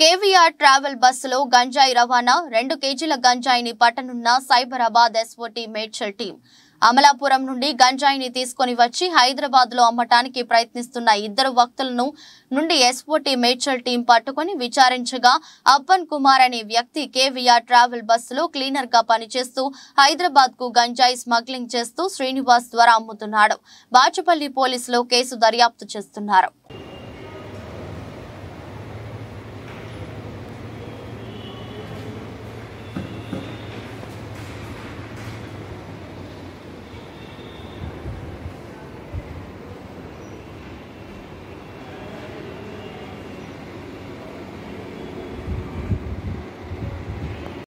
KVR travel బస్సులో గంజాయి రవాణా రెండు కేజీల గంజాయిని పట్టనున్న సైబరాబాద్ ఎస్ఓటీ మేడ్చల్ టీం అమలాపురం నుండి గంజాయిని తీసుకుని వచ్చి హైదరాబాద్ లో అమ్మటానికి ప్రయత్నిస్తున్న ఇద్దరు వక్తులను నుండి ఎస్ఓటీ మేడ్చల్ టీం పట్టుకుని విచారించగా అబ్బన్ కుమార్ అనే వ్యక్తి కేవీఆర్ ట్రావెల్ బస్సులో క్లీనర్ గా పనిచేస్తూ హైదరాబాద్ కు గంజాయి స్మగ్లింగ్ చేస్తూ శ్రీనివాస్ ద్వారా అమ్ముతున్నాడు బాచుపల్లి పోలీసులు కేసు దర్యాప్తు చేస్తున్నారు